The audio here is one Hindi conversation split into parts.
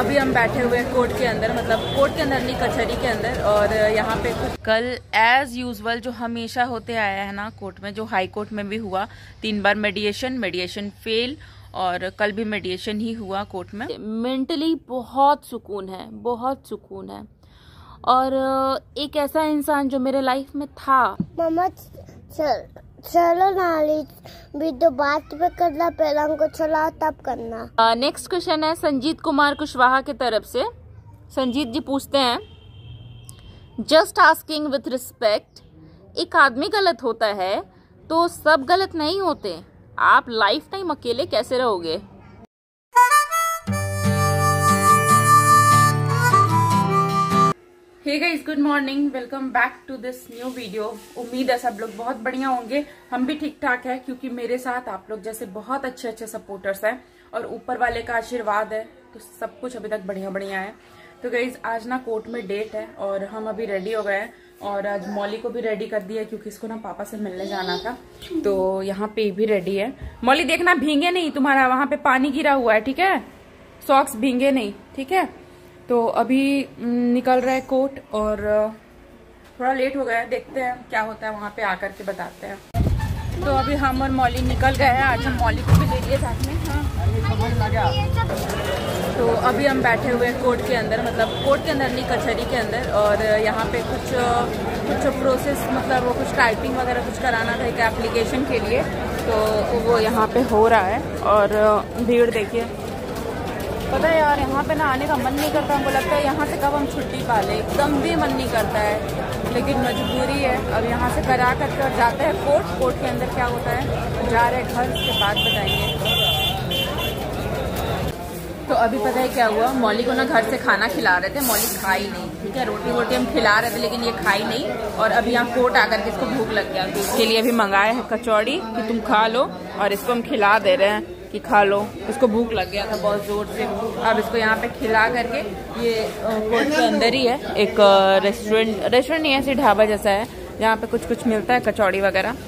अभी हम बैठे हुए कोर्ट के अंदर मतलब कोर्ट के अंदर नहीं कचहरी के अंदर और यहाँ पे कल एज यूजल जो हमेशा होते आया है ना कोर्ट में जो हाई कोर्ट में भी हुआ तीन बार मेडिएशन मेडिएशन फेल और कल भी मेडिएशन ही हुआ कोर्ट में मेंटली बहुत सुकून है बहुत सुकून है और एक ऐसा इंसान जो मेरे लाइफ में था सर चलो नाली भी तो बात पे करना पहला हमको चला तब करना नेक्स्ट uh, क्वेश्चन है संजीत कुमार कुशवाहा की तरफ से संजीत जी पूछते हैं जस्ट आस्किंग विथ रिस्पेक्ट एक आदमी गलत होता है तो सब गलत नहीं होते आप लाइफ टाइम अकेले कैसे रहोगे hey guys good morning welcome back to this new video उम्मीद है सब लोग बहुत बढ़िया होंगे हम भी ठीक ठाक है क्योंकि मेरे साथ आप लोग जैसे बहुत अच्छे अच्छे सपोर्टर्स हैं और ऊपर वाले का आशीर्वाद है तो सब कुछ अभी तक बढ़िया बढ़िया है तो गाइस आज ना कोर्ट में डेट है और हम अभी रेडी हो गए हैं और आज मौली को भी रेडी कर दिया क्योंकि इसको ना पापा से मिलने जाना था तो यहाँ पे भी रेडी है मौली देखना भींगे नहीं तुम्हारा वहाँ पे पानी गिरा हुआ है ठीक है सॉक्स भींगे नहीं ठीक है तो अभी निकल रहा है कोर्ट और थोड़ा लेट हो गया है देखते हैं क्या होता है वहाँ पे आकर के बताते हैं तो अभी हम और मौली निकल गए हैं आज हम मौली को भी ले लिए साथ में हाँ तो अभी हम बैठे हुए हैं कोर्ट के अंदर मतलब कोर्ट के अंदर नहीं कचहरी के अंदर और यहाँ पे कुछ कुछ प्रोसेस मतलब वो कुछ टाइपिंग वगैरह कुछ कराना था एक एप्लीकेशन के लिए तो वो यहाँ पे हो रहा है और भीड़ देखिए पता है यार यहाँ पे ना आने का मन नहीं करता हमको लगता है यहाँ से कब हम छुट्टी पा लें एकदम भी मन नहीं करता है लेकिन मजबूरी है अब यहाँ से करा करके और जाते हैं कोर्ट कोर्ट के अंदर क्या होता है जा रहे घर उसके बाद बताएंगे तो अभी पता है क्या हुआ मौली को ना घर से खाना खिला रहे थे मौली खाई नहीं ठीक है रोटी वोटी हम खिला रहे थे लेकिन ये खाई नहीं और अभी यहाँ कोर्ट आकर के इसको भूख लग गया तो इसके लिए अभी मंगाया है कचौड़ी कि तुम खा लो और इसको हम खिला दे रहे हैं कि खा लो इसको भूख लग गया था बहुत ज़ोर से अब इसको यहाँ पे खिला करके ये कोर्ट के अंदर ही है एक रेस्टोरेंट रेस्टोरेंट नहीं ऐसे ढाबा जैसा है जहाँ पे कुछ कुछ मिलता है कचौड़ी वगैरह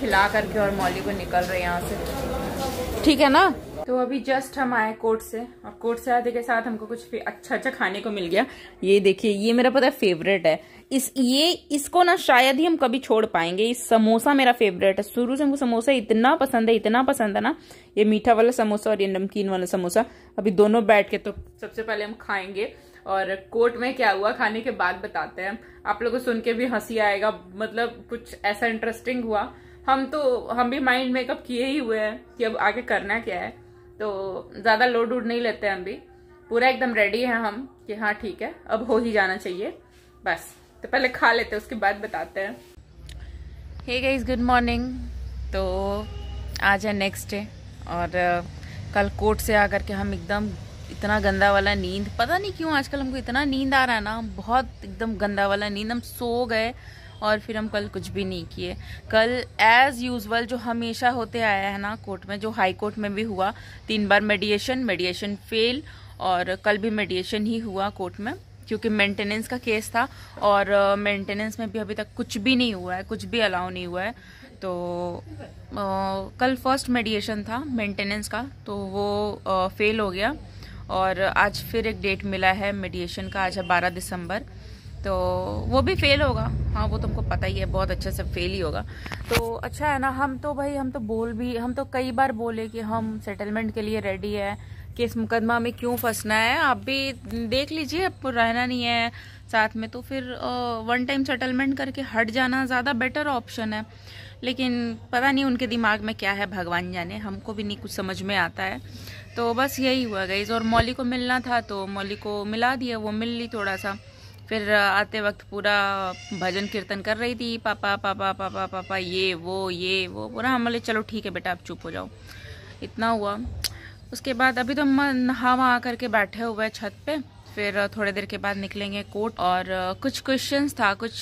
खिला करके और मौली को निकल रहे यहाँ से ठीक है ना तो अभी जस्ट हम आए कोर्ट से और कोर्ट से आते के साथ हमको कुछ अच्छा अच्छा खाने को मिल गया ये देखिए ये मेरा पता है फेवरेट है इस ये इसको ना शायद ही हम कभी छोड़ पाएंगे ये समोसा मेरा फेवरेट है शुरू से हमको समोसा इतना पसंद है इतना पसंद है ना ये मीठा वाला समोसा और ये नमकीन वाला समोसा अभी दोनों बैठ के तो सबसे पहले हम खाएंगे और कोर्ट में क्या हुआ खाने के बाद बताते हैं आप लोगों को सुन के भी हंसी आएगा मतलब कुछ ऐसा इंटरेस्टिंग हुआ हम तो हम भी माइंड मेकअप किए ही हुए हैं कि अब आगे करना क्या है तो ज़्यादा लोड उड नहीं लेते हम भी पूरा एकदम रेडी है हम कि हाँ ठीक है अब हो ही जाना चाहिए बस तो पहले खा लेते उसके बाद बताते हैं हे गाइस गुड मॉर्निंग तो आज है नेक्स्ट डे और कल कोर्ट से आकर के हम एकदम इतना गंदा वाला नींद पता नहीं क्यों आजकल हमको इतना नींद आ रहा है ना हम बहुत एकदम गंदा वाला नींद हम सो गए और फिर हम कल कुछ भी नहीं किए कल एज़ यूजल जो हमेशा होते आया है ना कोर्ट में जो हाई कोर्ट में भी हुआ तीन बार मेडिएशन मेडिएशन फेल और कल भी मेडिएशन ही हुआ कोर्ट में क्योंकि मेंटेनेंस का केस था और मेंटेनेंस में भी अभी तक कुछ भी नहीं हुआ है कुछ भी अलाउ नहीं हुआ है तो आ, कल फर्स्ट मेडिएशन था मेंटेनेंस का तो वो आ, फेल हो गया और आज फिर एक डेट मिला है मेडिएशन का आज है बारह दिसंबर तो वो भी फेल होगा हाँ वो तुमको पता ही है बहुत अच्छे से फेल ही होगा तो अच्छा है ना हम तो भाई हम तो बोल भी हम तो कई बार बोले कि हम सेटलमेंट के लिए रेडी है कि इस मुकदमा में क्यों फंसना है आप भी देख लीजिए आपको रहना नहीं है साथ में तो फिर वन टाइम सेटलमेंट करके हट जाना ज़्यादा बेटर ऑप्शन है लेकिन पता नहीं उनके दिमाग में क्या है भगवान जाने हमको भी नहीं कुछ समझ में आता है तो बस यही हुआ गई और मौली को मिलना था तो मौली को मिला दिया वो मिल ली थोड़ा सा फिर आते वक्त पूरा भजन कीर्तन कर रही थी पापा पापा पापा पापा ये वो ये वो पूरा हम बोले चलो ठीक है बेटा आप चुप हो जाओ इतना हुआ उसके बाद अभी तो हम नहा वहा करके बैठे हुए छत पे फिर थोड़ी देर के बाद निकलेंगे कोर्ट और कुछ क्वेश्चन था कुछ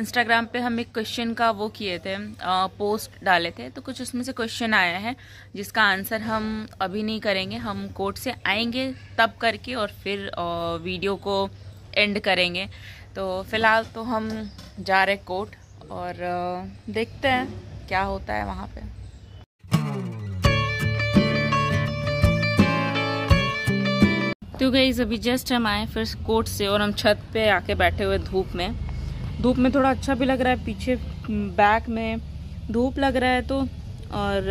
इंस्टाग्राम पे हम एक क्वेश्चन का वो किए थे आ, पोस्ट डाले थे तो कुछ उसमें से क्वेश्चन आया है जिसका आंसर हम अभी नहीं करेंगे हम कोर्ट से आएंगे तब करके और फिर आ, वीडियो को एंड करेंगे तो फिलहाल तो हम जा रहे कोर्ट और देखते हैं क्या होता है वहाँ पे तो गई अभी जस्ट हम आए फिर कोर्ट से और हम छत पे आके बैठे हुए धूप में धूप में थोड़ा अच्छा भी लग रहा है पीछे बैक में धूप लग रहा है तो और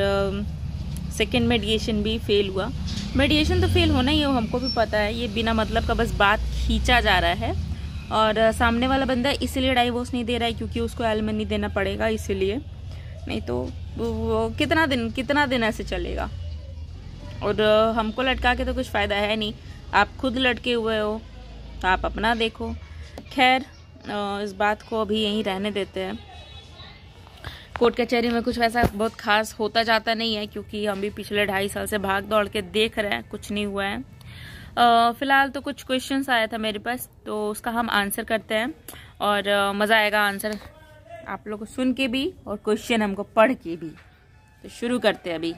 सेकेंड मेडिएशन भी फेल हुआ मेडिएशन तो फेल होना ही है हमको भी पता है ये बिना मतलब का बस बात खींचा जा रहा है और सामने वाला बंदा इसलिए डाइवोर्स नहीं दे रहा है क्योंकि उसको नहीं देना पड़ेगा इसीलिए नहीं तो वो कितना दिन कितना दिन ऐसे चलेगा और हमको लटका के तो कुछ फ़ायदा है नहीं आप खुद लटके हुए हो तो आप अपना देखो खैर इस बात को अभी यहीं रहने देते हैं कोर्ट कचहरी में कुछ वैसा बहुत खास होता जाता नहीं है क्योंकि हम भी पिछले ढाई साल से भाग दौड़ के देख रहे हैं कुछ नहीं हुआ है फिलहाल तो कुछ क्वेश्चन आया था मेरे पास तो उसका हम आंसर करते हैं और मज़ा आएगा आंसर आप लोग को सुन के भी और क्वेश्चन हमको पढ़ के भी तो शुरू करते हैं अभी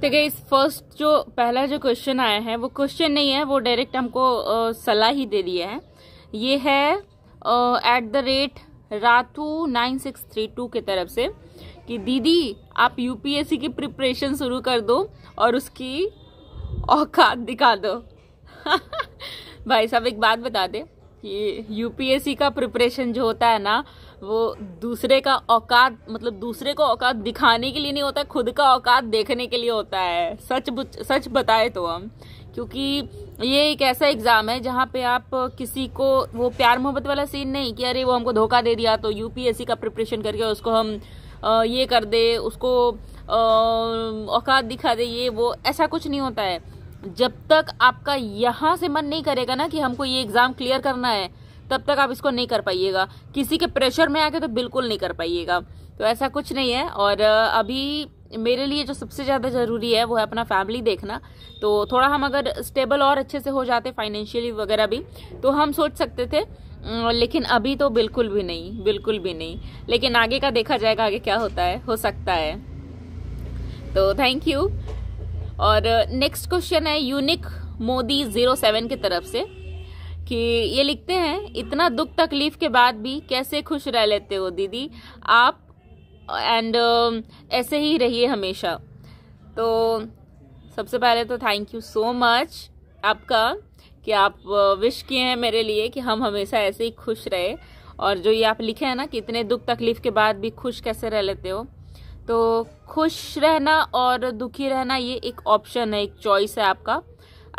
ठीक है इस फर्स्ट जो पहला जो क्वेश्चन आया है वो क्वेश्चन नहीं है वो डायरेक्ट हमको सलाह ही दे दिया है ये है एट द रेट रातू नाइन सिक्स थ्री टू की तरफ से कि दीदी आप यूपीएससी की प्रिपरेशन शुरू कर दो और उसकी औकात दिखा दो भाई साहब एक बात बता दें कि यूपीएससी का प्रिपरेशन जो होता है ना वो दूसरे का औकात मतलब दूसरे को औकात दिखाने के लिए नहीं होता खुद का औकात देखने के लिए होता है सच सच बताए तो हम क्योंकि ये एक ऐसा एग्ज़ाम है जहाँ पे आप किसी को वो प्यार मोहब्बत वाला सीन नहीं कि अरे वो हमको धोखा दे दिया तो यूपीएससी का प्रिपरेशन करके उसको हम ये कर दे उसको औकात दिखा दे ये वो ऐसा कुछ नहीं होता है जब तक आपका यहाँ से मन नहीं करेगा ना कि हमको ये एग्ज़ाम क्लियर करना है तब तक आप इसको नहीं कर पाइएगा किसी के प्रेशर में आके तो बिल्कुल नहीं कर पाइएगा तो ऐसा कुछ नहीं है और अभी मेरे लिए जो सबसे ज़्यादा ज़रूरी है वो है अपना फैमिली देखना तो थोड़ा हम अगर स्टेबल और अच्छे से हो जाते फाइनेंशियली वगैरह भी तो हम सोच सकते थे लेकिन अभी तो बिल्कुल भी नहीं बिल्कुल भी नहीं लेकिन आगे का देखा जाएगा आगे क्या होता है हो सकता है तो थैंक यू और नेक्स्ट क्वेश्चन है यूनिक मोदी जीरो सेवन की तरफ से कि ये लिखते हैं इतना दुख तकलीफ के बाद भी कैसे खुश रह लेते हो दीदी आप एंड uh, um, ऐसे ही रहिए हमेशा तो सबसे पहले तो थैंक यू सो मच आपका कि आप विश uh, किए हैं मेरे लिए कि हम हमेशा ऐसे ही खुश रहे और जो ये आप लिखे हैं ना कि इतने दुख तकलीफ के बाद भी खुश कैसे रह लेते हो तो खुश रहना और दुखी रहना ये एक ऑप्शन है एक चॉइस है आपका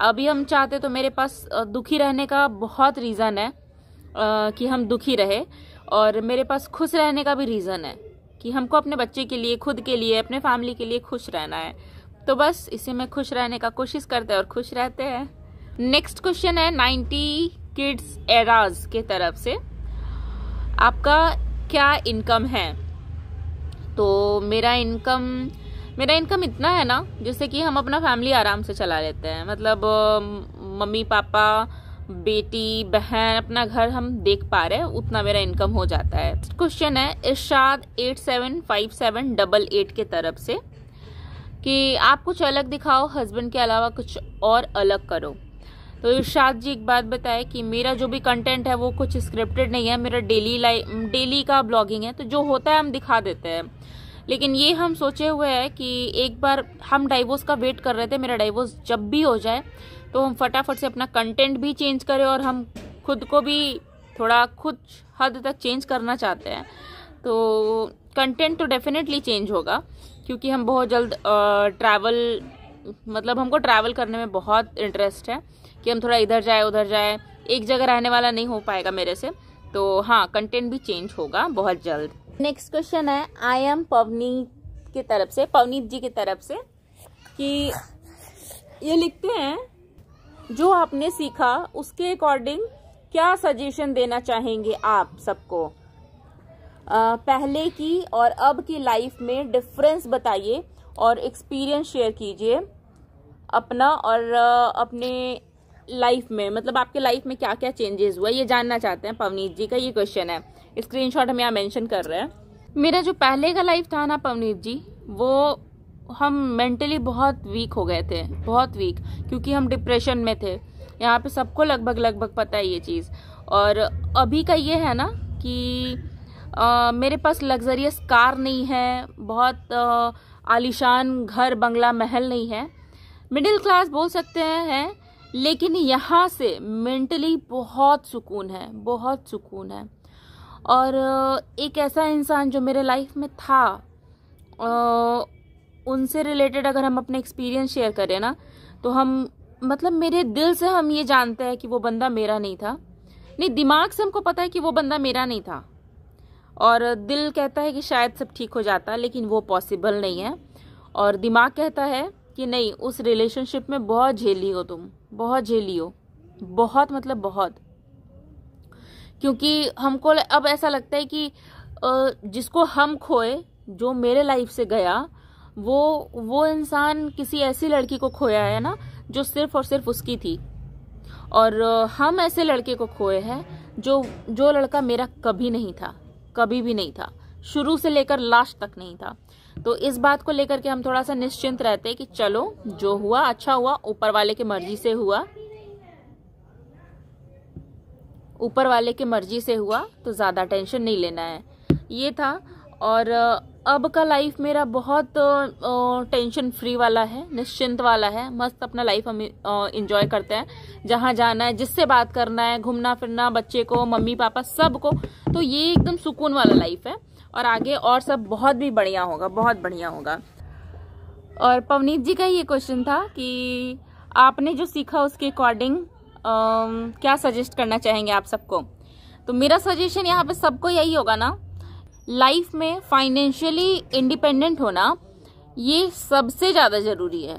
अभी हम चाहते तो मेरे पास uh, दुखी रहने का बहुत रीज़न है uh, कि हम दुखी रहे और मेरे पास खुश रहने का भी रीज़न है कि हमको अपने बच्चे के लिए खुद के लिए अपने फैमिली के लिए खुश रहना है तो बस इसी में खुश रहने का कोशिश करते हैं और खुश रहते हैं नेक्स्ट क्वेश्चन है नाइन्टी किड्स एराज के तरफ से आपका क्या इनकम है तो मेरा इनकम मेरा इनकम इतना है ना जैसे कि हम अपना फैमिली आराम से चला लेते हैं मतलब मम्मी पापा बेटी बहन अपना घर हम देख पा रहे हैं उतना मेरा इनकम हो जाता है क्वेश्चन है Irshad eight seven five seven double eight के तरफ से कि आप कुछ अलग दिखाओ हस्बैंड के अलावा कुछ और अलग करो तो इर्शाद जी एक बात बताए कि मेरा जो भी कंटेंट है वो कुछ स्क्रिप्टेड नहीं है मेरा डेली लाइफ डेली का ब्लॉगिंग है तो जो होता है हम दिखा देते हैं लेकिन ये हम सोचे हुए हैं कि एक बार हम डाइवोर्स का वेट कर रहे थे मेरा डाइवोर्स जब भी हो जाए तो हम फटाफट से अपना कंटेंट भी चेंज करें और हम खुद को भी थोड़ा खुद हद तक चेंज करना चाहते हैं तो कंटेंट तो डेफिनेटली चेंज होगा क्योंकि हम बहुत जल्द ट्रैवल मतलब हमको ट्रैवल करने में बहुत इंटरेस्ट है कि हम थोड़ा इधर जाए उधर जाए एक जगह रहने वाला नहीं हो पाएगा मेरे से तो हाँ कंटेंट भी चेंज होगा बहुत जल्द नेक्स्ट क्वेश्चन है आई एम पवनीत की तरफ से पवनीत जी की तरफ से कि ये लिखते हैं जो आपने सीखा उसके अकॉर्डिंग क्या सजेशन देना चाहेंगे आप सबको पहले की और अब की लाइफ में डिफरेंस बताइए और एक्सपीरियंस शेयर कीजिए अपना और अपने लाइफ में मतलब आपके लाइफ में क्या क्या चेंजेस हुआ ये जानना चाहते हैं पवनीत जी का ये क्वेश्चन है शॉट हम यहाँ मैंशन कर रहे हैं मेरा जो पहले का लाइफ था ना पवनीत जी वो हम मेंटली बहुत वीक हो गए थे बहुत वीक क्योंकि हम डिप्रेशन में थे यहाँ पे सबको लगभग लगभग पता है ये चीज़ और अभी का ये है ना कि आ, मेरे पास लग्जरियस कार नहीं है बहुत आलिशान घर बंगला महल नहीं है मिडिल क्लास बोल सकते हैं है, लेकिन यहाँ से मेंटली बहुत सुकून है बहुत सुकून है और एक ऐसा इंसान जो मेरे लाइफ में था उनसे रिलेटेड अगर हम अपने एक्सपीरियंस शेयर करें ना तो हम मतलब मेरे दिल से हम ये जानते हैं कि वो बंदा मेरा नहीं था नहीं दिमाग से हमको पता है कि वो बंदा मेरा नहीं था और दिल कहता है कि शायद सब ठीक हो जाता लेकिन वो पॉसिबल नहीं है और दिमाग कहता है कि नहीं उस रिलेशनशिप में बहुत झेली हो तुम बहुत झेली हो बहुत मतलब बहुत क्योंकि हमको अब ऐसा लगता है कि जिसको हम खोए जो मेरे लाइफ से गया वो वो इंसान किसी ऐसी लड़की को खोया है ना जो सिर्फ और सिर्फ उसकी थी और हम ऐसे लड़के को खोए हैं जो जो लड़का मेरा कभी नहीं था कभी भी नहीं था शुरू से लेकर लास्ट तक नहीं था तो इस बात को लेकर के हम थोड़ा सा निश्चिंत रहते कि चलो जो हुआ अच्छा हुआ ऊपर वाले की मर्जी से हुआ ऊपर वाले की मर्जी से हुआ तो ज़्यादा टेंशन नहीं लेना है ये था और अब का लाइफ मेरा बहुत टेंशन फ्री वाला है निश्चिंत वाला है मस्त अपना लाइफ हम इंजॉय करते हैं जहाँ जाना है जिससे बात करना है घूमना फिरना बच्चे को मम्मी पापा सबको तो ये एकदम सुकून वाला लाइफ है और आगे और सब बहुत भी बढ़िया होगा बहुत बढ़िया होगा और पवनीत जी का ये क्वेश्चन था कि आपने जो सीखा उसके अकॉर्डिंग क्या सजेस्ट करना चाहेंगे आप सबको तो मेरा सजेशन यहाँ पे सबको यही होगा ना लाइफ में फाइनेंशियली इंडिपेंडेंट होना ये सबसे ज़्यादा ज़रूरी है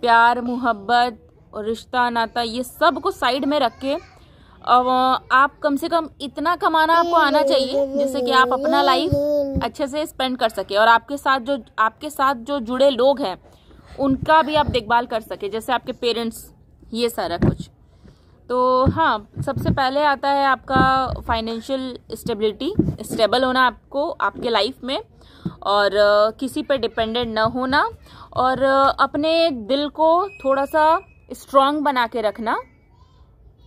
प्यार मोहब्बत और रिश्ता नाता ये सब को साइड में रख के और आप कम से कम इतना कमाना आपको आना चाहिए जिससे कि आप अपना लाइफ अच्छे से स्पेंड कर सके और आपके साथ जो आपके साथ जो जुड़े लोग हैं उनका भी आप देखभाल कर सके जैसे आपके पेरेंट्स ये सारा कुछ तो हाँ सबसे पहले आता है आपका फाइनेंशियल स्टेबिलिटी स्टेबल होना आपको आपके लाइफ में और किसी पर डिपेंडेंट ना होना और अपने दिल को थोड़ा सा स्ट्रांग बना के रखना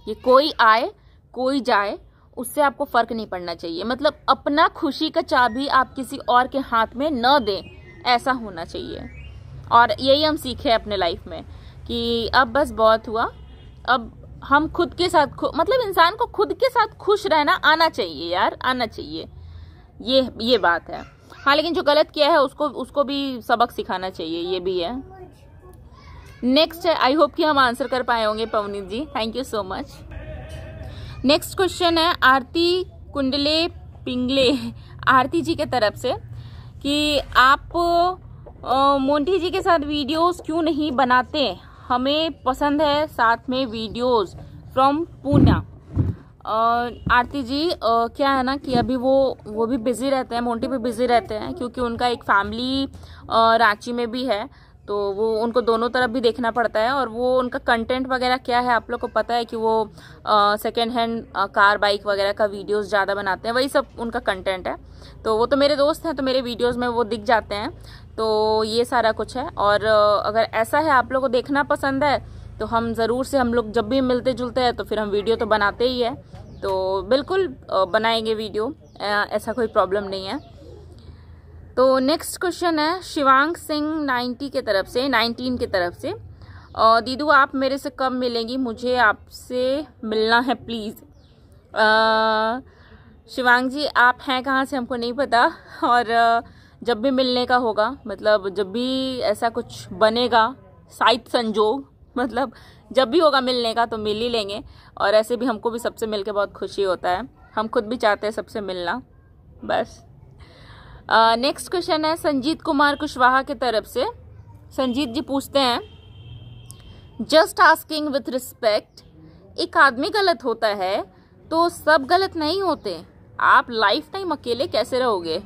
ये कोई आए कोई जाए उससे आपको फर्क नहीं पड़ना चाहिए मतलब अपना खुशी का चाबी आप किसी और के हाथ में न दें ऐसा होना चाहिए और यही हम सीखे अपने लाइफ में कि अब बस बहुत हुआ अब हम खुद के साथ मतलब इंसान को खुद के साथ खुश रहना आना चाहिए यार आना चाहिए ये ये बात है हाँ लेकिन जो गलत किया है उसको उसको भी सबक सिखाना चाहिए ये भी है नेक्स्ट है आई होप कि हम आंसर कर पाए होंगे Pavneet ji thank you so much next question है आरती कुंडले पिंगले आरती जी के तरफ से कि आप मोंटी जी के साथ वीडियोस क्यों नहीं बनाते हमें पसंद है साथ में वीडियोस फ्रॉम पूना आरती जी आ, क्या है ना कि अभी वो वो भी बिज़ी रहते हैं मोंटी भी बिज़ी रहते हैं क्योंकि उनका एक फैमिली रांची में भी है तो वो उनको दोनों तरफ भी देखना पड़ता है और वो उनका कंटेंट वगैरह क्या है आप लोग को पता है कि वो सेकेंड हैंड कार बाइक वगैरह का वीडियोस ज़्यादा बनाते हैं वही सब उनका कंटेंट है तो वो तो मेरे दोस्त हैं तो मेरे वीडियोस में वो दिख जाते हैं तो ये सारा कुछ है और अगर ऐसा है आप लोग को देखना पसंद है तो हम ज़रूर से हम लोग जब भी मिलते जुलते हैं तो फिर हम वीडियो तो बनाते ही है तो बिल्कुल बनाएंगे वीडियो ऐसा कोई प्रॉब्लम नहीं है तो नेक्स्ट क्वेश्चन है शिवांग सिंह नाइन्टी के तरफ से नाइनटीन के तरफ से और दीदू आप मेरे से कब मिलेंगी मुझे आपसे मिलना है प्लीज़ शिवांग जी आप हैं कहाँ से हमको नहीं पता और जब भी मिलने का होगा मतलब जब भी ऐसा कुछ बनेगा साइट संजोग मतलब जब भी होगा मिलने का तो मिल ही लेंगे और ऐसे भी हमको भी सबसे मिलके बहुत खुशी होता है हम खुद भी चाहते हैं सबसे मिलना बस नेक्स्ट क्वेश्चन है संजीत कुमार कुशवाहा की तरफ से संजीत जी पूछते हैं जस्ट आस्किंग विथ रिस्पेक्ट एक आदमी गलत होता है तो सब गलत नहीं होते आप लाइफ टाइम अकेले कैसे रहोगे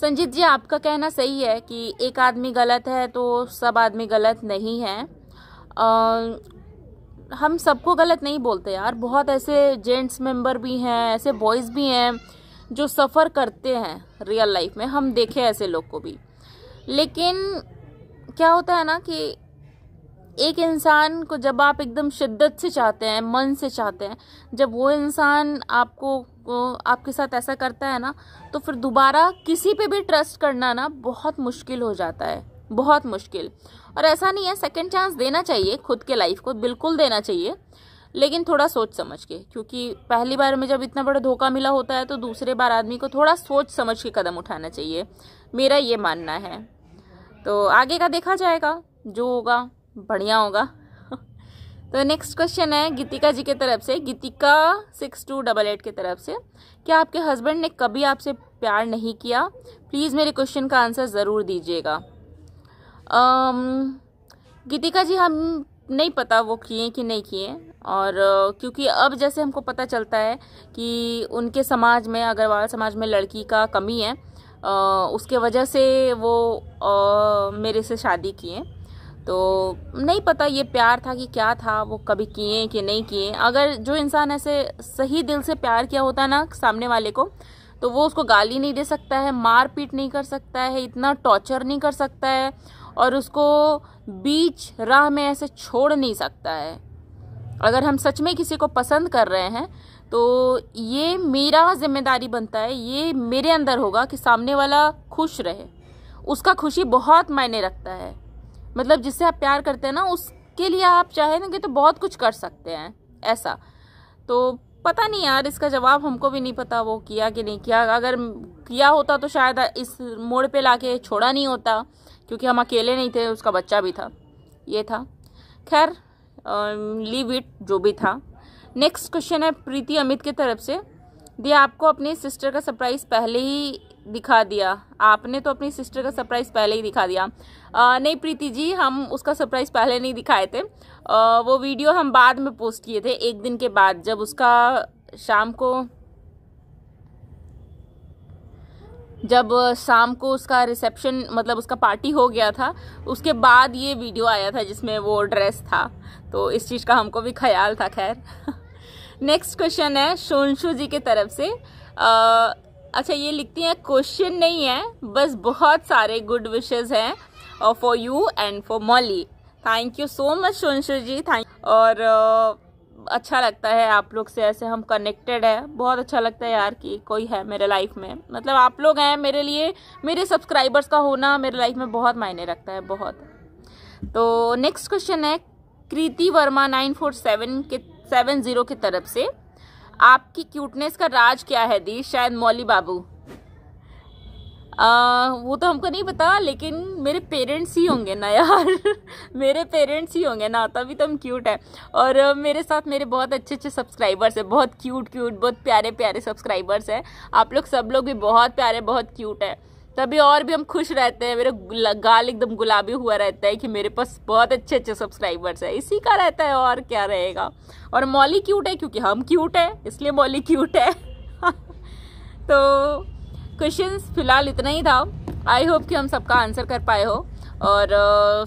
संजीत जी आपका कहना सही है कि एक आदमी गलत है तो सब आदमी गलत नहीं है हम सबको गलत नहीं बोलते यार बहुत ऐसे जेंट्स मेंबर भी हैं ऐसे बॉयज़ भी हैं जो सफ़र करते हैं रियल लाइफ में हम देखे ऐसे लोग को भी लेकिन क्या होता है ना कि एक इंसान को जब आप एकदम शिद्दत से चाहते हैं मन से चाहते हैं जब वो इंसान आपको आपके साथ ऐसा करता है ना तो फिर दोबारा किसी पे भी ट्रस्ट करना ना बहुत मुश्किल हो जाता है बहुत मुश्किल और ऐसा नहीं है सेकेंड चांस देना चाहिए खुद के लाइफ को बिल्कुल देना चाहिए लेकिन थोड़ा सोच समझ के क्योंकि पहली बार में जब इतना बड़ा धोखा मिला होता है तो दूसरे बार आदमी को थोड़ा सोच समझ के कदम उठाना चाहिए मेरा ये मानना है तो आगे का देखा जाएगा जो होगा बढ़िया होगा तो नेक्स्ट क्वेश्चन है गीतिका जी के तरफ से Geetika six two double eight के तरफ से क्या आपके हस्बैंड ने कभी आपसे प्यार नहीं किया प्लीज़ मेरे क्वेश्चन का आंसर ज़रूर दीजिएगा गीतिका जी हम नहीं पता वो किए कि नहीं किए और क्योंकि अब जैसे हमको पता चलता है कि उनके समाज में अग्रवाल समाज में लड़की का कमी है आ, उसके वजह से वो आ, मेरे से शादी किए तो नहीं पता ये प्यार था कि क्या था वो कभी किए कि नहीं किए अगर जो इंसान ऐसे सही दिल से प्यार किया होता ना सामने वाले को तो वो उसको गाली नहीं दे सकता है मार पीट नहीं कर सकता है इतना टॉर्चर नहीं कर सकता है और उसको बीच राह में ऐसे छोड़ नहीं सकता है अगर हम सच में किसी को पसंद कर रहे हैं तो ये मेरा जिम्मेदारी बनता है ये मेरे अंदर होगा कि सामने वाला खुश रहे उसका खुशी बहुत मायने रखता है मतलब जिससे आप प्यार करते हैं ना उसके लिए आप चाहेंगे तो बहुत कुछ कर सकते हैं ऐसा तो पता नहीं यार इसका जवाब हमको भी नहीं पता वो किया कि नहीं किया अगर किया होता तो शायद इस मोड़ पे लाके छोड़ा नहीं होता क्योंकि हम अकेले नहीं थे उसका बच्चा भी था ये था खैर लीव um, इट जो भी था नेक्स्ट क्वेश्चन है प्रीति अमित की तरफ से दिया आपको अपनी सिस्टर का सरप्राइज़ पहले ही दिखा दिया आपने तो अपनी सिस्टर का सरप्राइज़ पहले ही दिखा दिया आ, uh, नहीं प्रीति जी हम उसका सरप्राइज़ पहले नहीं दिखाए थे आ, uh, वो वीडियो हम बाद में पोस्ट किए थे एक दिन के बाद जब उसका शाम को जब शाम को उसका रिसेप्शन मतलब उसका पार्टी हो गया था उसके बाद ये वीडियो आया था जिसमें वो ड्रेस था तो इस चीज़ का हमको भी ख्याल था खैर नेक्स्ट क्वेश्चन है शोनशु जी के तरफ से आ, अच्छा ये लिखती हैं क्वेश्चन नहीं है बस बहुत सारे गुड विशेज़ हैं for you and for Molly thank you so much Shonshu ji thank और अच्छा लगता है आप लोग से ऐसे हम कनेक्टेड है बहुत अच्छा लगता है यार कि कोई है मेरे लाइफ में मतलब आप लोग हैं मेरे लिए मेरे सब्सक्राइबर्स का होना मेरे लाइफ में बहुत मायने रखता है बहुत तो नेक्स्ट क्वेश्चन है Kriti Verma nine four seven K seven zero की तरफ से आपकी क्यूटनेस का राज क्या है दी शायद मौली बाबू आ, वो तो हमको नहीं पता लेकिन मेरे पेरेंट्स ही होंगे ना यार मेरे पेरेंट्स ही होंगे ना तभी तो हम क्यूट है और मेरे साथ मेरे बहुत अच्छे अच्छे सब्सक्राइबर्स हैं बहुत क्यूट क्यूट बहुत प्यारे प्यारे सब्सक्राइबर्स हैं आप लोग सब लोग भी बहुत प्यारे बहुत क्यूट है तभी और भी हम खुश रहते हैं मेरे गाल एकदम गुलाबी हुआ रहता है कि मेरे पास बहुत अच्छे अच्छे सब्सक्राइबर्स है इसी का रहता है और क्या रहेगा और मौली क्यूट है क्योंकि हम क्यूट है इसलिए मौली क्यूट है तो क्वेश्चन फिलहाल इतना ही था आई होप कि हम सबका आंसर कर पाए हो और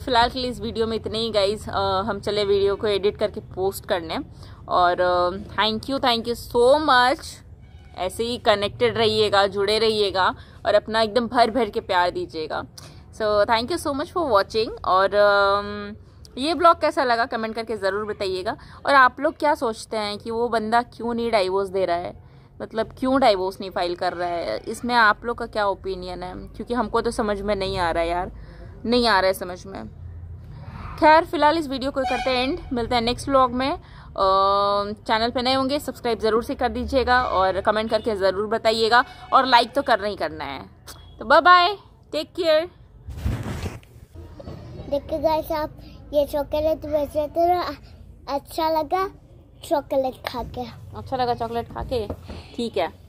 फिलहाल के लिए इस वीडियो में इतने ही गाइज हम चले वीडियो को एडिट करके पोस्ट करने और thank you thank you so much ऐसे ही कनेक्टेड रहिएगा जुड़े रहिएगा और अपना एकदम भर भर के प्यार दीजिएगा so thank you so much for watching और ये ब्लॉग कैसा लगा कमेंट करके ज़रूर बताइएगा और आप लोग क्या सोचते हैं कि वो बंदा क्यों नहीं डाइवोर्स दे रहा है मतलब क्यों डाइवोर्स नहीं फाइल कर रहा है इसमें आप लोग का क्या ओपिनियन है क्योंकि हमको तो समझ में नहीं आ रहा है यार नहीं आ रहा है समझ में खैर फिलहाल इस वीडियो को करते हैं एंड मिलते हैं नेक्स्ट व्लॉग में चैनल पे नए होंगे सब्सक्राइब ज़रूर से कर दीजिएगा और कमेंट करके ज़रूर बताइएगा और लाइक तो करना ही करना है तो बाय बाय टेक केयर देखिए गाइस आप ये चॉकलेट बेच रहे थे अच्छा लगा चॉकलेट खा के अच्छा लगा चॉकलेट खा के ठीक है